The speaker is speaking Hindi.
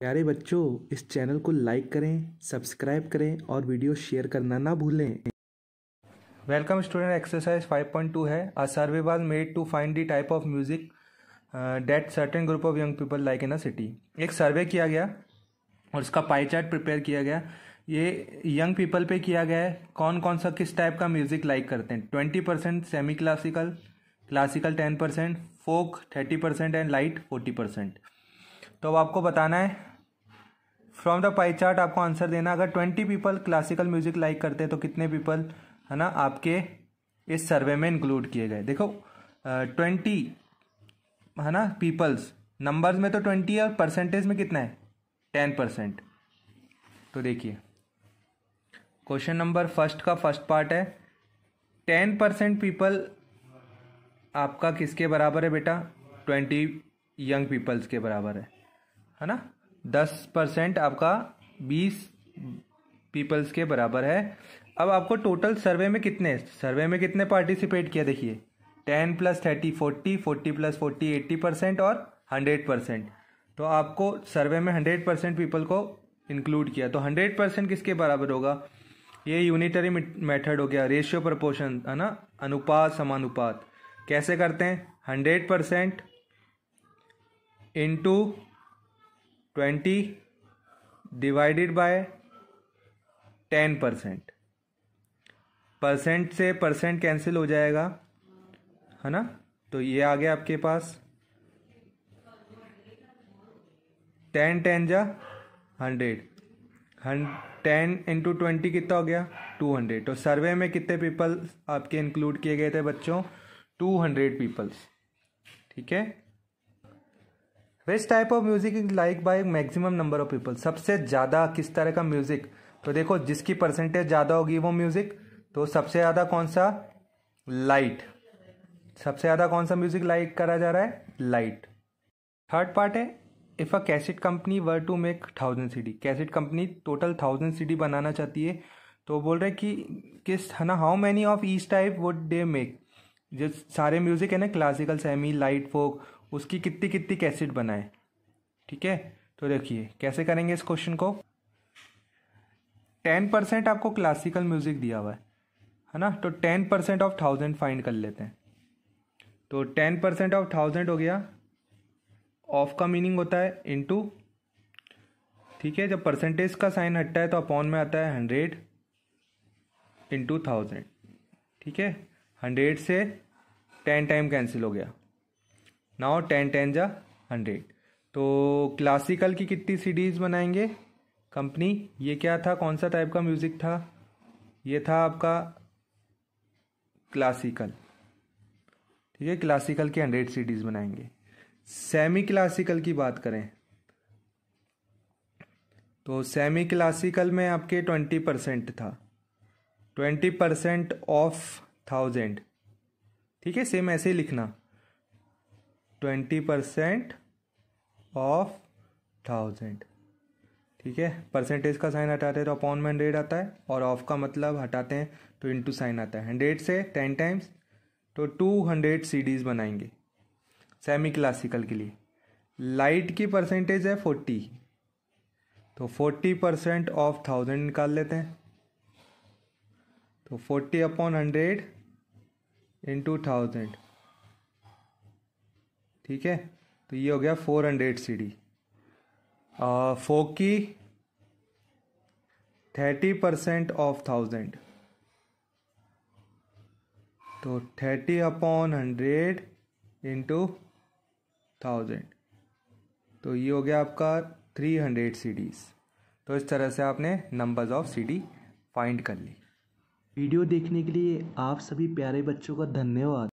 प्यारे बच्चों इस चैनल को लाइक करें सब्सक्राइब करें और वीडियो शेयर करना ना भूलें वेलकम स्टूडेंट एक्सरसाइज 5.2 है a survey was made to find the type of music that certain group of young people like in a city एक सर्वे किया गया और उसका पाई चार्ट प्रिपेयर किया गया ये यंग पीपल पे किया गया है कौन कौन सा किस टाइप का म्यूजिक लाइक करते हैं twenty percent semi classical classical ten percent folk thirty percent and light forty percent तो अब आपको बताना है फ्रॉम द पाई चार्ट आपको आंसर देना अगर twenty people classical music like करते हैं तो कितने पीपल है ना आपके इस सर्वे में इंक्लूड किए गए देखो ट्वेंटी है ना पीपल्स नंबर्स में तो ट्वेंटी है और परसेंटेज में कितना है टेन परसेंट तो देखिए क्वेश्चन नंबर फर्स्ट का फर्स्ट पार्ट है टेन परसेंट पीपल आपका किसके बराबर है बेटा ट्वेंटी यंग पीपल्स के बराबर है है ना दस परसेंट आपका बीस पीपल्स के बराबर है अब आपको टोटल सर्वे में कितने सर्वे में कितने पार्टिसिपेट किया देखिए ten plus thirty forty forty plus forty eighty percent और हंड्रेड परसेंट तो आपको सर्वे में हंड्रेड परसेंट पीपल को इंक्लूड किया तो हंड्रेड परसेंट किसके बराबर होगा ये यूनिटरी मेथड हो गया रेशियो प्रपोर्शन है ना अनुपात समानुपात कैसे करते हैं hundred percent into twenty divided by ten percent percent से परसेंट कैंसिल हो जाएगा है ना तो ये आ गया आपके पास टेन टेन जा हंड्रेड टेन इंटू ट्वेंटी कितना हो गया टू हंड्रेड तो सर्वे में कितने पीपल्स आपके इंक्लूड किए गए थे बच्चों टू हंड्रेड पीपल्स ठीक है which type of music is like by maximum number of people सबसे ज़्यादा किस तरह का म्यूजिक तो देखो जिसकी परसेंटेज ज़्यादा होगी वो म्यूजिक तो सबसे ज़्यादा कौन सा लाइट सबसे ज़्यादा कौन सा म्यूजिक लाइक करा जा रहा है लाइट थर्ड पार्ट है if a cassette company were to make thousand CD cassette company total thousand CD बनाना चाहती है तो बोल रहे कि किस है ना how many of each type would they make जो सारे म्यूज़िक है ना क्लासिकल सेमी लाइट फोक उसकी कितनी कितनी कैसेट बनाए ठीक है तो देखिए कैसे करेंगे इस क्वेश्चन को टेन परसेंट आपको क्लासिकल म्यूज़िक दिया हुआ है है ना तो ten percent of thousand find कर लेते हैं तो टेन परसेंट ऑफ थाउजेंड हो गया ऑफ का मीनिंग होता है इनटू ठीक है जब परसेंटेज का साइन हटता है तो अपॉन में आता है हंड्रेड इंटू थाउजेंड ठीक है हंड्रेड से टेन टाइम कैंसिल हो गया नाउ टेन टेन जा हंड्रेड तो क्लासिकल की कितनी सीडीज बनाएंगे कंपनी ये क्या था कौन सा टाइप का म्यूज़िक था ये था आपका क्लासिकल ठीक है क्लासिकल की हंड्रेड सीडीज बनाएंगे सेमी क्लासिकल की बात करें तो सेमी क्लासिकल में आपके ट्वेंटी परसेंट था ट्वेंटी परसेंट ऑफ थाउजेंड ठीक है सेम ऐसे ही लिखना ट्वेंटी परसेंट ऑफ थाउजेंड ठीक है परसेंटेज का साइन हटाते हैं तो अपॉन में हंड्रेड आता है और ऑफ का मतलब हटाते हैं तो इंटू साइन आता है हंड्रेड से टेन टाइम्स तो टू हंड्रेड सीडीज बनाएंगे सेमी क्लासिकल के लिए लाइट की परसेंटेज है फोर्टी तो फोर्टी परसेंट ऑफ थाउजेंड निकाल लेते हैं तो forty upon hundred into thousand ठीक है तो ये हो गया फोर हंड्रेड सी डी फोकी थर्टी परसेंट ऑफ थाउजेंड तो thirty upon hundred into thousand तो ये हो गया आपका थ्री हंड्रेड सी डीज़ तो इस तरह से आपने numbers of C D find कर ली वीडियो देखने के लिए आप सभी प्यारे बच्चों का धन्यवाद